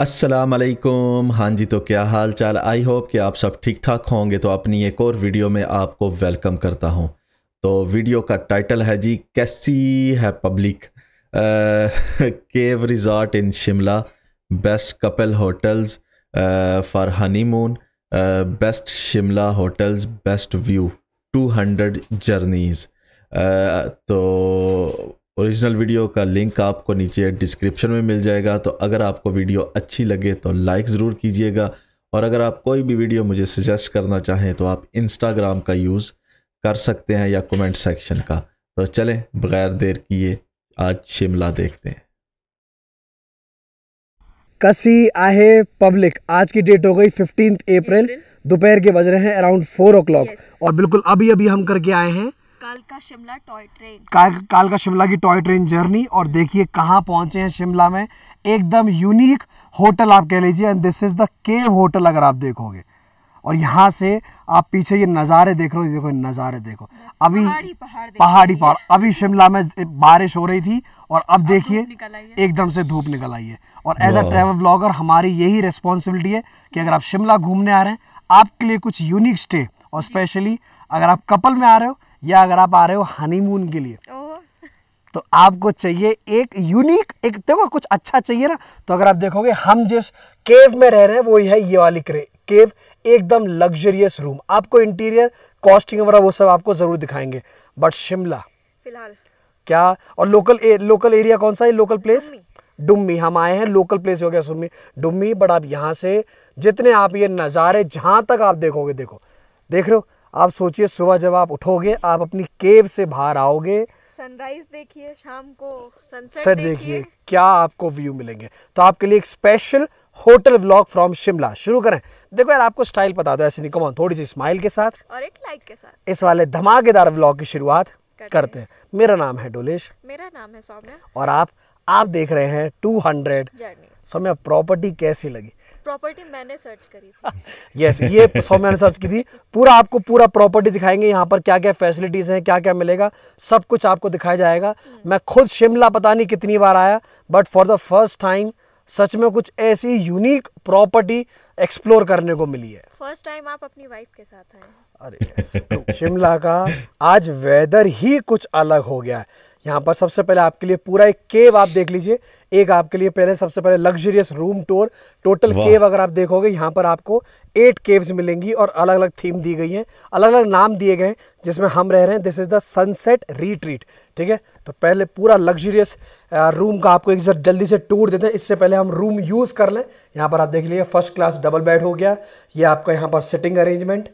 असलम हाँ जी तो क्या हाल चाल आई होप कि आप सब ठीक ठाक होंगे तो अपनी एक और वीडियो में आपको वेलकम करता हूँ तो वीडियो का टाइटल है जी कैसी है public cave resort in Shimla best couple hotels for honeymoon best Shimla hotels best view 200 journeys तो ओरिजिनल वीडियो का लिंक आपको नीचे डिस्क्रिप्शन में मिल जाएगा तो अगर आपको वीडियो अच्छी लगे तो लाइक ज़रूर कीजिएगा और अगर आप कोई भी वीडियो मुझे सजेस्ट करना चाहें तो आप इंस्टाग्राम का यूज़ कर सकते हैं या कमेंट सेक्शन का तो चलें बगैर देर किए आज शिमला देखते हैं कसी आहे पब्लिक आज की डेट हो गई फिफ्टीन अप्रैल दोपहर के बज रहे हैं अराउंड फोर ओ और बिल्कुल अभी अभी हम करके आए हैं कालका शिमला टॉय ट्रेन काल कालका शिमला की टॉय ट्रेन जर्नी और देखिए कहाँ पहुंचे हैं शिमला में एकदम यूनिक होटल आप कह लीजिए and this is the cave hotel अगर आप देखोगे और यहाँ से आप पीछे ये नज़ारे देख रहे हो देखो नज़ारे देखो अभी पहाड़ी पहाड़ अभी शिमला में बारिश हो रही थी और अब देखिए एकदम से धूप निकल आई है और एज अ ट्रेवल ब्लॉगर हमारी यही रिस्पॉन्सिबिलिटी है कि अगर आप शिमला घूमने आ रहे हैं आपके लिए कुछ यूनिक स्टे और स्पेशली अगर आप कपल में आ रहे हो या अगर आप आ रहे हो हनीमून के लिए तो आपको चाहिए एक यूनिक एक देखो कुछ अच्छा चाहिए ना तो अगर आप देखोगे हम जिस केव में रह रहे हैं वो है ये वाली केव एकदम लग्जरियस रूम आपको इंटीरियर कॉस्टिंग वगैरह वो सब आपको ज़रूर दिखाएंगे बट शिमला फिलहाल क्या और लोकल ए, लोकल एरिया कौन सा है लोकल प्लेस डुम्मी हम आए हैं लोकल प्लेस हो गया सुम्मी डुम्मी बट आप यहाँ से जितने आप ये नज़ारे जहाँ तक आप देखोगे देखो देख रहे हो आप सोचिए सुबह जब आप उठोगे आप अपनी केव से बाहर आओगे सनराइज देखिए शाम को सनसेट देखिए क्या आपको व्यू मिलेंगे तो आपके लिए एक special hotel vlog from Shimla शुरू करें देखो यार आपको स्टाइल बता दो ऐसे नहीं कमान थोड़ी सी स्माइल के साथ और एक लाइक के साथ इस वाले धमाकेदार व्लॉग की शुरुआत करते, करते हैं मेरा नाम है डोलेश मेरा नाम है सौम्या और आप आप देख रहे हैं टू हंड्रेड सौम्या प्रॉपर्टी कैसी लगी प्रॉपर्टी मैंने सर्च करी थी यस ये सौ मैंने सर्च की थी पूरा आपको पूरा प्रॉपर्टी दिखाएंगे यहाँ पर क्या क्या फैसिलिटीज़ हैं क्या क्या मिलेगा सब कुछ आपको दिखाया जाएगा हम्म। मैं खुद शिमला पता नहीं कितनी बार आया but for the first time सच में कुछ ऐसी यूनिक प्रॉपर्टी एक्सप्लोर करने को मिली है फर्स्ट टाइम आप अपनी वाइफ के साथ आए अरे तो शिमला का आज वेदर ही कुछ अलग हो गया है यहाँ पर सबसे पहले आपके लिए पूरा एक केव आप देख लीजिए एक आपके लिए पहले सबसे पहले luxurious room tour total cave अगर आप देखोगे यहाँ पर आपको एट केव्स मिलेंगी और अलग अलग थीम दी गई हैं अलग अलग नाम दिए गए हैं जिसमें हम रह रहे हैं this is the sunset retreat ठीक है तो पहले पूरा लग्जरियस रूम का आपको एक जर जल्दी से टूर देते हैं इससे पहले हम रूम यूज़ कर लें यहाँ पर आप देख लीजिए फर्स्ट क्लास डबल बेड हो गया ये आपका यहाँ पर सिटिंग अरेंजमेंट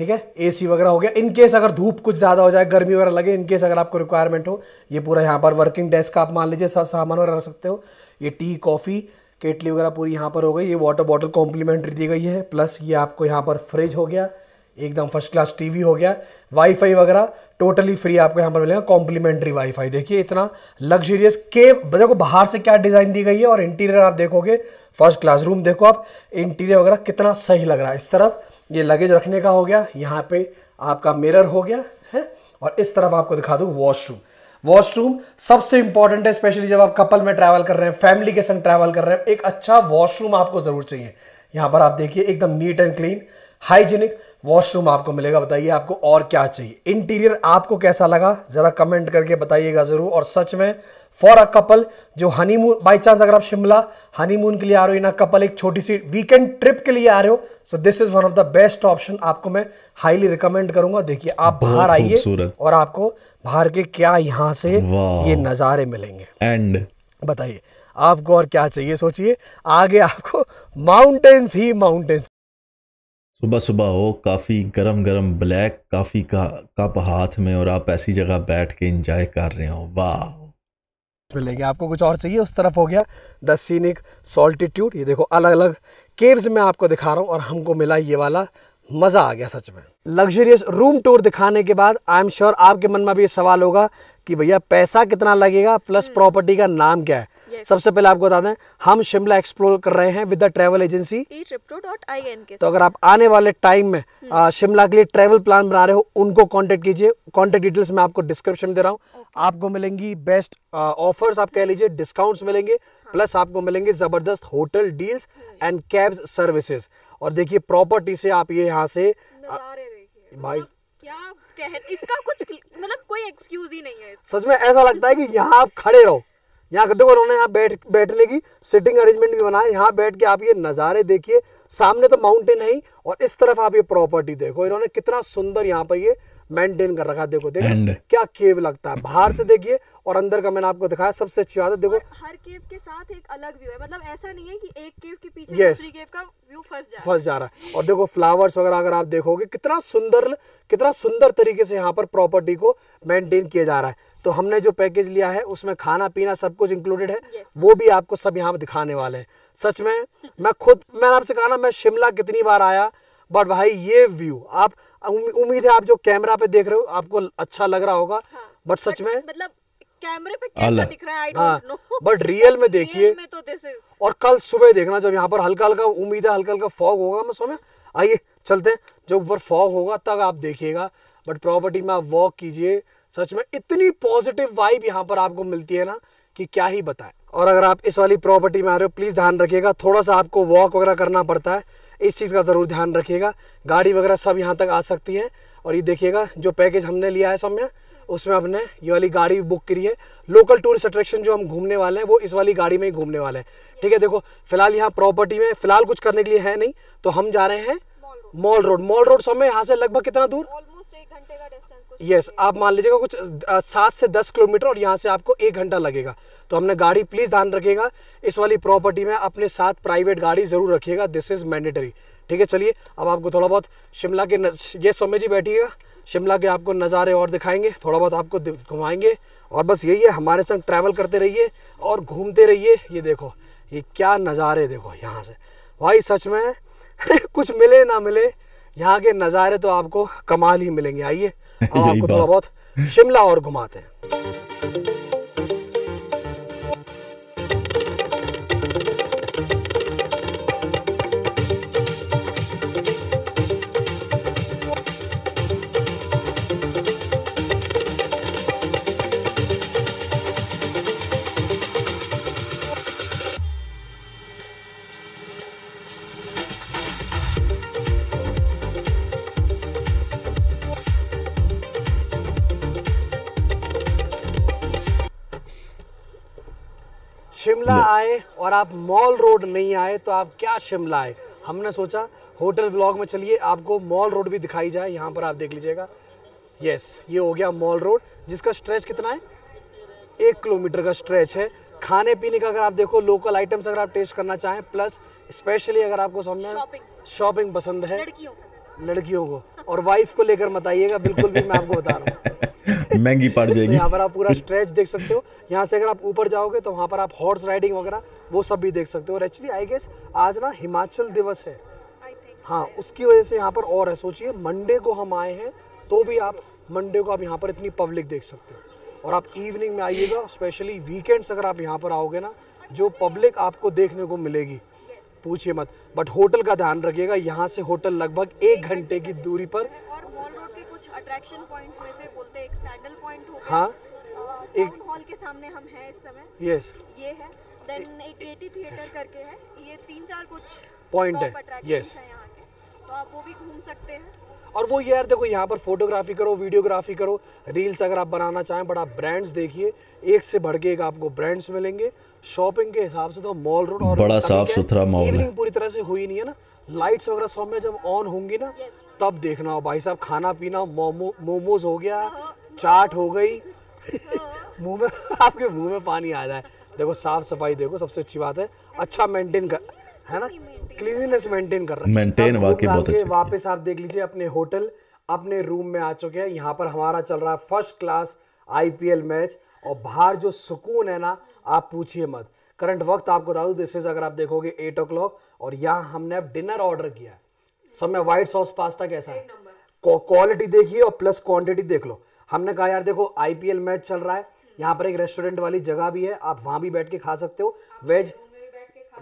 ठीक है एसी वगैरह हो गया इनकेस अगर धूप कुछ ज़्यादा हो जाए गर्मी वगैरह लगे इनकेस अगर आपको रिक्वायरमेंट हो ये पूरा यहाँ पर वर्किंग डेस्क आप मान लीजिए सामान वगैरह रख सकते हो ये टी कॉफ़ी केटली वगैरह पूरी यहाँ पर हो गई ये वाटर बॉटल कॉम्प्लीमेंट्री दी गई है प्लस ये आपको यहाँ पर फ्रिज हो गया एकदम फर्स्ट क्लास टीवी हो गया वाईफाई वगैरह टोटली फ्री आपको यहाँ पर मिलेगा कॉम्प्लीमेंट्री वाईफाई देखिए इतना लग्जरियस केव देखो बाहर से क्या डिज़ाइन दी गई है और इंटीरियर आप देखोगे फर्स्ट क्लास रूम देखो आप इंटीरियर वगैरह कितना सही लग रहा है इस तरफ ये लगेज रखने का हो गया यहाँ पे आपका मिरर हो गया है और इस तरफ आपको दिखा दूँ वॉशरूम वॉशरूम सबसे इंपॉर्टेंट है स्पेशली जब आप कपल में ट्रैवल कर रहे हैं फैमिली के संग ट्रैवल कर रहे हैं एक अच्छा वॉशरूम आपको ज़रूर चाहिए यहाँ पर आप देखिए एकदम neat and clean hygienic washroom आपको मिलेगा बताइए आपको और क्या चाहिए इंटीरियर आपको कैसा लगा ज़रा कमेंट करके बताइएगा ज़रूर और सच में फॉर अ कपल जो हनीमून बाई चांस अगर आप शिमला हनीमून के लिए आ रहे हो ना कपल एक छोटी सी वीकेंड ट्रिप के लिए आ रहे हो so this is one of the best option आपको मैं हाईली रिकमेंड करूंगा देखिए आप बाहर आइए और आपको बाहर के क्या यहाँ से ये नज़ारे मिलेंगे एंड बताइए आपको और क्या चाहिए सोचिए आगे आपको माउंटेन्स ही माउंटेन्स सुबह सुबह हो काफ़ी गरम गरम ब्लैक काफ़ी का कप हाथ में और आप ऐसी जगह बैठ के इंजॉय कर रहे हो वाह मिलेगी आपको कुछ और चाहिए उस तरफ हो गया द सीनिक सॉल्टीट्यूड ये देखो अलग अलग केव्स में आपको दिखा रहा हूँ और हमको मिला ये वाला मज़ा आ गया सच में लग्जरियस रूम टूर दिखाने के बाद आई एम श्योर आपके मन में भी ये सवाल होगा कि भैया पैसा कितना लगेगा प्लस प्रॉपर्टी का नाम क्या है सबसे पहले आपको बता दें हम शिमला एक्सप्लोर कर रहे हैं विद द एजेंसी तो अगर आप आने वाले टाइम में हम्म। शिमला के लिए ट्रेवल प्लान बना रहे हो उनको कॉन्टेक्ट कीजिए कॉन्टेक्ट डिटेल्स मैं आपको डिस्क्रिप्शन में दे रहा हूँ okay. आपको मिलेंगी बेस्ट ऑफर्स आप कह लीजिए डिस्काउंट्स मिलेंगे प्लस हाँ। आपको मिलेंगे ज़बरदस्त hotel deals and cab services और देखिए प्रॉपर्टी से आप ये यहाँ से भाई मतलब क्या इसका कुछ मतलब कोई एक्सक्यूज ही नहीं है सच में ऐसा लगता है कि यहाँ आप खड़े रहो यहाँ कर देखो उन्होंने यहाँ बैठ बैठने की सिटिंग अरेंजमेंट भी बनाया यहाँ बैठ के आप ये नज़ारे देखिए सामने तो माउंटेन है ही और इस तरफ आप ये प्रॉपर्टी देखो इन्होंने कितना सुंदर यहाँ पर ये मेंटेन कर रखा देखो देखो And... क्या केव लगता है बाहर से देखिए और अंदर का मैंने आपको दिखाया सबसे अच्छी बात है देखो हर केव के साथ एक अलग व्यू है मतलब ऐसा नहीं है कि एक केव के पीछे yes. दूसरी केव का व्यू फंस जा फंस जा रहा है और देखो फ्लावर्स वगैरह अगर आप देखोगे कितना सुंदर कितना सुंदर तरीके से यहाँ पर प्रॉपर्टी को मेंटेन किया जा रहा है तो हमने जो पैकेज लिया है उसमें खाना पीना सब कुछ इंक्लूडेड है yes. वो भी आपको सब यहाँ पर दिखाने वाले हैं सच में मैं खुद मैंने आपसे कहा ना मैं शिमला कितनी बार आया बट भाई ये व्यू आप उम्मीद है आप जो कैमरा पे देख रहे हो आपको अच्छा लग रहा होगा हाँ, बट सच में मतलब कैमरे पे कैसा दिख रहा है हाँ, बट रियल में देखिए तो और कल सुबह देखना जब यहाँ पर हल्का हल्का उम्मीद है हल्का हल्का फॉग होगा मैं सोने आइए चलते हैं जब ऊपर फॉग होगा तब आप देखिएगा बट प्रॉपर्टी में आप वॉक कीजिए सच में इतनी पॉजिटिव वाइब यहाँ पर आपको मिलती है ना कि क्या ही बताएं और अगर आप इस वाली प्रॉपर्टी में आ रहे हो प्लीज़ ध्यान रखिएगा थोड़ा सा आपको वॉक वगैरह करना पड़ता है इस चीज़ का ज़रूर ध्यान रखिएगा गाड़ी वगैरह सब यहाँ तक आ सकती है और ये देखिएगा जो पैकेज हमने लिया है सौम्या उसमें हमने ये वाली गाड़ी बुक करी है लोकल टूरिस्ट अट्रैक्शन जो हम घूमने वाले हैं वो इस वाली गाड़ी में ही घूमने वाले हैं ठीक है देखो फिलहाल यहाँ प्रॉपर्टी में फिलहाल कुछ करने के लिए है नहीं तो हम जा रहे हैं मॉल रोड मॉल रोड में यहाँ से लगभग कितना दूर यस yes, आप मान लीजिएगा कुछ सात से दस किलोमीटर और यहाँ से आपको एक घंटा लगेगा तो हमने गाड़ी प्लीज़ ध्यान रखिएगा इस वाली प्रॉपर्टी में अपने साथ प्राइवेट गाड़ी ज़रूर रखिएगा दिस इज़ मैंडेटरी ठीक है चलिए अब आपको थोड़ा बहुत शिमला के न... ये सोमे जी बैठिएगा शिमला के आपको नज़ारे और दिखाएंगे थोड़ा बहुत आपको घुमाएंगे और बस यही है हमारे संग ट्रैवल करते रहिए और घूमते रहिए ये देखो ये क्या नज़ारे देखो यहाँ से भाई सच में कुछ मिले ना मिले यहाँ के नज़ारे तो आपको कमाल ही मिलेंगे आइए आपको थोड़ा बहुत शिमला और घुमाते हैं शिमला आए और आप मॉल रोड नहीं आए तो आप क्या शिमला आए हमने सोचा होटल व्लॉग में चलिए आपको मॉल रोड भी दिखाई जाए यहाँ पर आप देख लीजिएगा यस ये हो गया मॉल रोड जिसका स्ट्रेच कितना है एक किलोमीटर का स्ट्रेच है खाने पीने का अगर आप देखो लोकल आइटम्स अगर आप टेस्ट करना चाहें प्लस स्पेशली अगर आपको सामने शॉपिंग पसंद है लड़कियों लड़कियों को और वाइफ को लेकर मत आइएगा बिल्कुल भी मैं आपको बता रहा हूँ महंगी पड़ तो जाएगी यहाँ पर आप पूरा स्ट्रेच देख सकते हो यहाँ से अगर आप ऊपर जाओगे तो वहाँ पर आप हॉर्स राइडिंग वगैरह वो सब भी देख सकते हो और एक्चुअली आई गेस आज ना हिमाचल दिवस है हाँ उसकी वजह से यहाँ पर और है सोचिए मंडे को हम आए हैं तो भी आप मंडे को आप यहाँ पर इतनी पब्लिक देख सकते हो और आप इवनिंग में आइएगा स्पेशली वीकेंड्स अगर आप यहाँ पर आओगे ना जो पब्लिक आपको देखने को मिलेगी पूछिए मत बट होटल का ध्यान रखिएगा यहाँ से होटल लगभग एक घंटे की दूरी पर कुछ अट्रैक्शन पॉइंट्स में से बोलते एक सैंडल पॉइंट हो गया हाँ एक हॉल के सामने हम हैं इस समय यस ये है देन एक केटी थिएटर करके है ये तीन चार कुछ पॉइंट है यस तो आप वो भी घूम सकते हैं और वो यार देखो यहाँ पर फोटोग्राफी करो वीडियोग्राफी करो रील्स अगर आप बनाना चाहें बड़ा आप ब्रांड्स देखिए एक से बढ़ के एक आपको ब्रांड्स मिलेंगे शॉपिंग के हिसाब से तो मॉल रोड और बड़ा साफ सुथरा मॉल पूरी तरह से हुई नहीं है ना लाइट्स वगैरह सब में जब ऑन होंगी ना तब देखना हो भाई साहब खाना पीना मोमो मोमोज हो गया चाट हो गई मुंह में आपके मुंह में पानी आ जाए देखो साफ सफाई देखो सबसे अच्छी बात है अच्छा मेंटेन कर है ना क्लीनलीनेस मेंटेन कर रहा मेंटेन वाकई बहुत अच्छे वापस आप देख लीजिए अपने होटल अपने रूम में आ चुके हैं यहाँ पर हमारा चल रहा है फर्स्ट क्लास आईपीएल मैच और बाहर जो सुकून है ना आप पूछिए मत करंट वक्त आपको बता दू दिस इज अगर आप देखोगे एट ओ और यहाँ हमने अब डिनर ऑर्डर किया है सब में व्हाइट सॉस पास्ता कैसा है क्वालिटी देखिए और प्लस क्वांटिटी देख लो हमने कहा यार देखो आईपीएल मैच चल रहा है यहाँ पर एक रेस्टोरेंट वाली जगह भी है आप वहां भी बैठ के खा सकते हो वेज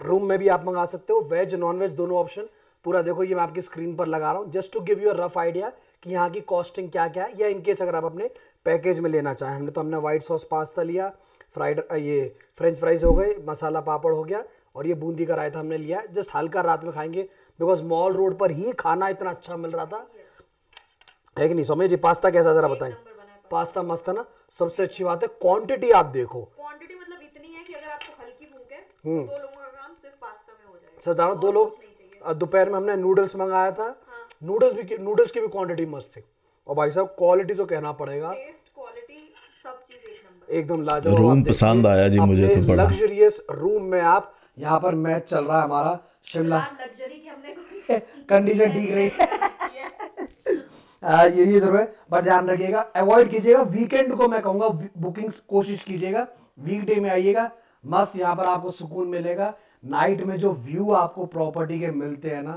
रूम में भी आप मंगा सकते हो वेज नॉन वेज दोनों ऑप्शन पूरा देखो ये मैं आपकी स्क्रीन पर लगा रहा हूँ just to give you rough idea कि यहाँ की कॉस्टिंग क्या क्या है या इनकेस अगर आप अपने पैकेज में लेना चाहें हमने तो हमने व्हाइट सॉस पास्ता लिया फ्राइड ये फ्रेंच फ्राइज हो गए मसाला पापड़ हो गया और ये बूंदी का रायता हमने लिया जस्ट हल्का रात में खाएंगे बिकॉज मॉल रोड पर ही खाना इतना अच्छा मिल रहा था है कि नहीं समय जी पास्ता कैसा ज़रा बताए पास्ता मस्त है ना सबसे अच्छी बात है क्वांटिटी आप देखो क्वांटिटी मतलब इतनी है कि अगर आपको हल्की भूख है हम्म। तो लोगों सर दो लोग दोपहर में हमने नूडल्स मंगाया था हाँ। नूडल्स भी नूडल्स की भी क्वांटिटी मस्त थी और भाई साहब क्वालिटी तो कहना पड़ेगा एकदम लाजवाब रूम पसंद आया जी मुझे तो बड़ा लग्जरियस रूम में आप यहाँ पर मैच चल रहा है हमारा शिमला हाँ, कंडीशन ठीक रही है हाँ, ये ये जरूर है बट ध्यान रखिएगा अवॉइड कीजिएगा वीकेंड को मैं कहूंगा बुकिंग्स कोशिश कीजिएगा वीकडे में आइएगा मस्त यहाँ पर आपको सुकून मिलेगा नाइट में जो व्यू आपको प्रॉपर्टी के मिलते हैं ना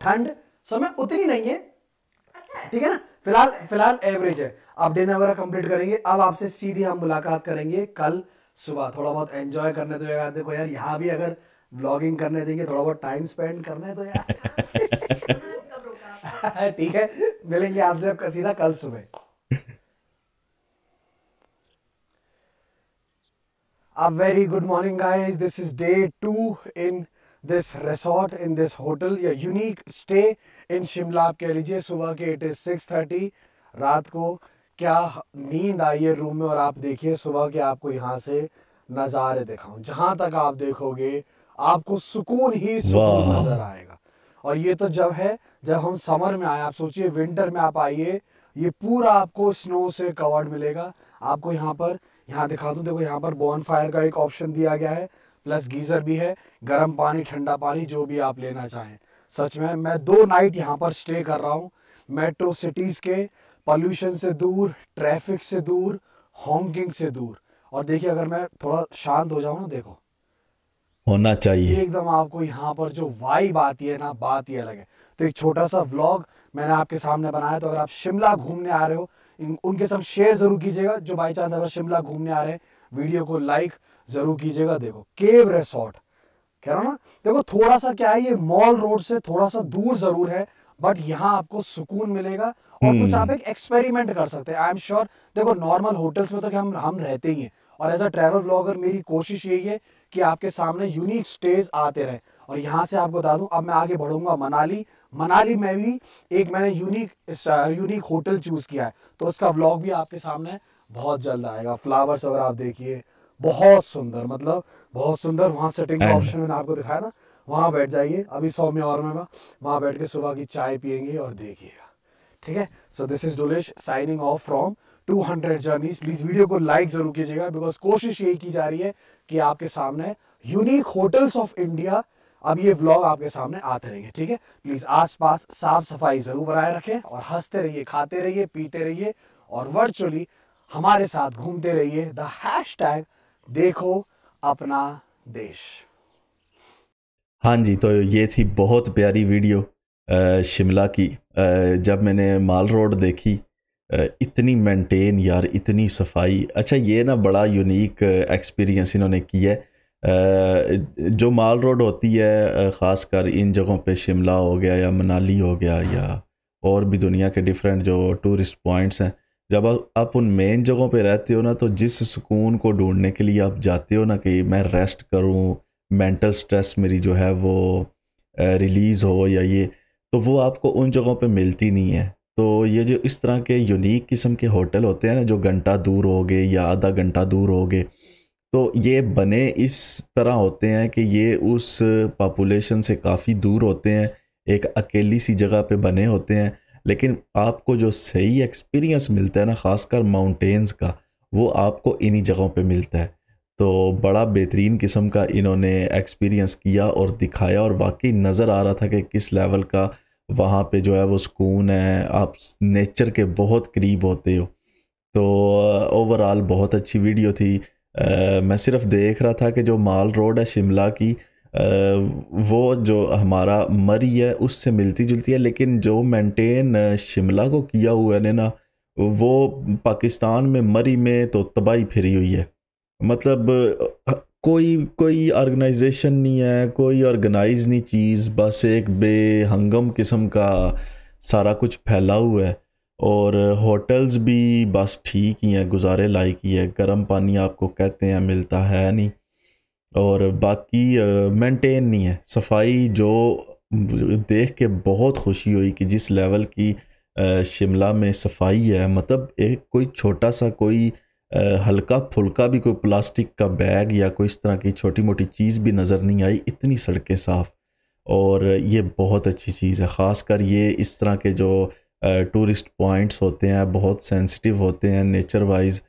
ठंड समय उतनी नहीं है अच्छा ठीक है ना फिलहाल फिलहाल एवरेज है अब डिनर वगैरह कंप्लीट करेंगे अब आपसे सीधी हम मुलाकात करेंगे कल सुबह थोड़ा बहुत एंजॉय करने तो यार देखो यार यहाँ भी अगर व्लॉगिंग करने देंगे थोड़ा बहुत टाइम स्पेंड करने तो यार ठीक है मिलेंगे आपसे अब सीधा कल सुबह A very good morning guys. This is day 2 in this resort, in this hotel. या unique stay in शिमला आप कह लीजिए सुबह के इट इज़ सिक्स थर्टी रात को क्या नींद आई है रूम में और आप देखिए सुबह के आपको यहाँ से नज़ारे दिखाऊं जहाँ तक आप देखोगे आपको सुकून ही सुकून नज़र आएगा और ये तो जब है जब हम समर में आए आप सोचिए विंटर में आप आइए ये पूरा आपको स्नो से कवर्ड मिलेगा आपको यहाँ पर यहाँ दिखा दूँ देखो यहाँ पर बोन फायर का एक ऑप्शन दिया गया है प्लस गीज़र भी है गर्म पानी ठंडा पानी जो भी आप लेना चाहें सच में मैं दो नाइट यहाँ पर स्टे कर रहा हूँ मेट्रो सिटीज़ के पॉल्यूशन से दूर ट्रैफिक से दूर हॉन्गिंग से दूर और देखिए अगर मैं थोड़ा शांत हो जाऊँ ना देखो होना चाहिए एकदम आपको यहाँ पर जो वाइब आती है ना बात ही अलग है तो एक छोटा सा व्लॉग मैंने आपके सामने बनाया तो अगर आप शिमला घूमने आ रहे हो उनके साथ शेयर जरूर कीजिएगा जो बाई चांस अगर शिमला घूमने आ रहे हैं वीडियो को लाइक जरूर कीजिएगा देखो केव रेसोर्ट कह रहा ना देखो थोड़ा सा क्या है ये मॉल रोड से थोड़ा सा दूर जरूर है बट यहाँ आपको सुकून मिलेगा और कुछ हम्म। आप एक एक्सपेरिमेंट कर सकते हैं आई एम श्योर देखो नॉर्मल होटल्स में तो हम हम रहते ही हैं और एज अ ट्रैवल ब्लॉगर मेरी कोशिश यही है कि आपके सामने यूनिक स्टेज आते रहे और यहाँ से आपको बता दूँ अब मैं आगे बढ़ूंगा मनाली मनाली में भी एक मैंने यूनिक यूनिक होटल चूज़ किया है तो उसका ब्लॉग भी आपके सामने बहुत जल्द आएगा फ्लावर्स अगर आप देखिए बहुत सुंदर मतलब बहुत सुंदर वहाँ सेटिंग का ऑप्शन मैंने आपको दिखाया ना वहाँ बैठ जाइए अभी सौम्य और में वहाँ बैठ के सुबह की चाय पियेंगे और देखिएगा ठीक है so this is Dolesh signing off from 200 journeys please video को लाइक जरूर कीजिएगा बिकॉज कोशिश यही की जा रही है कि आपके सामने यूनिक होटल्स ऑफ इंडिया अब ये व्लॉग आपके सामने आते रहेंगे ठीक है प्लीज आसपास साफ सफाई जरूर बनाए रखें और हंसते रहिए खाते रहिए पीते रहिए और वर्चुअली हमारे साथ घूमते रहिए द हैश टैग देखो अपना देश हाँ जी तो ये थी बहुत प्यारी वीडियो शिमला की जब मैंने माल रोड देखी इतनी मेंटेन यार इतनी सफाई अच्छा ये ना बड़ा यूनिक एक्सपीरियंस इन्होंने किया है जो माल रोड होती है ख़ासकर इन जगहों पे शिमला हो गया या मनाली हो गया या और भी दुनिया के डिफरेंट जो टूरिस्ट पॉइंट्स हैं जब आप उन मेन जगहों पे रहते हो ना तो जिस सुकून को ढूंढने के लिए आप जाते हो ना कि मैं रेस्ट करूँ मेंटल स्ट्रेस मेरी जो है वो रिलीज़ हो या ये तो वो आपको उन जगहों पे मिलती नहीं है तो ये जो इस तरह के यूनिक किस्म के होटल होते हैं ना जो घंटा दूर हो गए या आधा घंटा दूर हो गए तो ये बने इस तरह होते हैं कि ये उस पापुलेशन से काफ़ी दूर होते हैं एक अकेली सी जगह पे बने होते हैं लेकिन आपको जो सही एक्सपीरियंस मिलता है ना ख़ासकर माउंटेन्स का वो आपको इन्हीं जगहों पे मिलता है तो बड़ा बेहतरीन किस्म का इन्होंने एक्सपीरियंस किया और दिखाया और वाकई नज़र आ रहा था कि किस लेवल का वहाँ पे जो है वो सुकून है आप नेचर के बहुत करीब होते हो तो ओवरऑल बहुत अच्छी वीडियो थी आ, मैं सिर्फ देख रहा था कि जो माल रोड है शिमला की आ, वो जो हमारा मरी है उससे मिलती जुलती है लेकिन जो मेंटेन शिमला को किया हुआ है ना वो पाकिस्तान में मरी में तो तबाही फिरी हुई है मतलब कोई कोई ऑर्गेनाइजेशन नहीं है कोई ऑर्गेनाइज नहीं चीज़ बस एक बेहंगम किस्म का सारा कुछ फैला हुआ है और होटल्स भी बस ठीक ही हैं गुजारे लायक ही है गर्म पानी आपको कहते हैं मिलता है नहीं और बाकी मेंटेन नहीं है सफाई जो देख के बहुत खुशी हुई कि जिस लेवल की शिमला में सफाई है मतलब एक कोई छोटा सा कोई हल्का फुल्का भी कोई प्लास्टिक का बैग या कोई इस तरह की छोटी मोटी चीज़ भी नज़र नहीं आई इतनी सड़कें साफ़ और ये बहुत अच्छी चीज़ है ख़ास कर ये इस तरह के जो टूरिस्ट पॉइंट्स होते हैं बहुत सेंसिटिव होते हैं नेचर वाइज़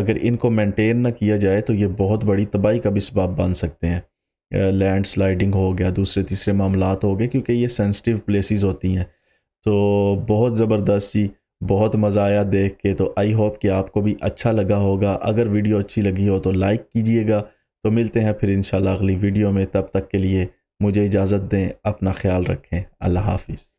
अगर इनको मेंटेन ना किया जाए तो ये बहुत बड़ी तबाही का भी सबाब बन सकते हैं लैंड स्लाइडिंग हो गया दूसरे तीसरे मामला हो गए क्योंकि ये सेंसिटिव प्लेसेस होती हैं तो बहुत ज़बरदस्त जी बहुत मज़ा आया देख के तो आई होप कि आपको भी अच्छा लगा होगा अगर वीडियो अच्छी लगी हो तो लाइक कीजिएगा तो मिलते हैं फिर इंशाल्लाह अगली वीडियो में तब तक के लिए मुझे इजाज़त दें अपना ख्याल रखें अल्लाह हाफिज़